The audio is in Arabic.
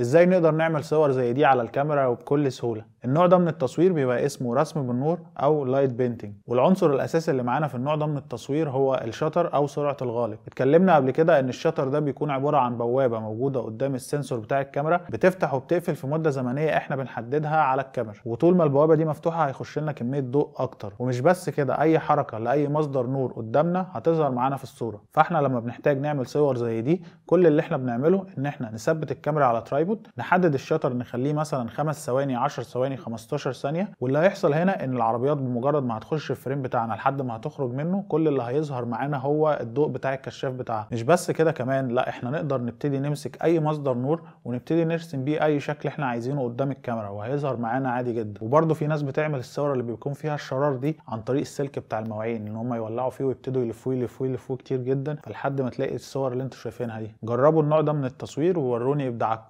ازاي نقدر نعمل صور زي دي على الكاميرا وبكل سهولة النوع ده من التصوير بيبقى اسمه رسم بالنور او لايت بينتنج والعنصر الاساسي اللي معانا في النوع ده من التصوير هو الشطر او سرعه الغالق اتكلمنا قبل كده ان الشطر ده بيكون عباره عن بوابه موجوده قدام السنسور بتاع الكاميرا بتفتح وبتقفل في مده زمنيه احنا بنحددها على الكاميرا وطول ما البوابه دي مفتوحه هيخش لنا كميه ضوء اكتر ومش بس كده اي حركه لاي مصدر نور قدامنا هتظهر معانا في الصوره فاحنا لما بنحتاج نعمل صور زي دي كل اللي احنا بنعمله ان احنا نثبت الكاميرا على ترايبود نحدد الشطر نخليه مثلا 5 ثواني 10 ثواني ثانيه 15 ثانيه واللي هيحصل هنا ان العربيات بمجرد ما هتخش الفريم بتاعنا لحد ما هتخرج منه كل اللي هيظهر معانا هو الضوء بتاع الكشاف بتاعها مش بس كده كمان لا احنا نقدر نبتدي نمسك اي مصدر نور ونبتدي نرسم بيه اي شكل احنا عايزينه قدام الكاميرا وهيظهر معانا عادي جدا وبرده في ناس بتعمل الصوره اللي بيكون فيها الشرار دي عن طريق السلك بتاع المواعين ان هم يولعوا فيه ويبتدوا يلفوه يلفوه يلفوه كتير جدا فلحد ما تلاقي الصور اللي انتوا شايفينها دي جربوا النوع ده من التصوير ووروني ابداعكم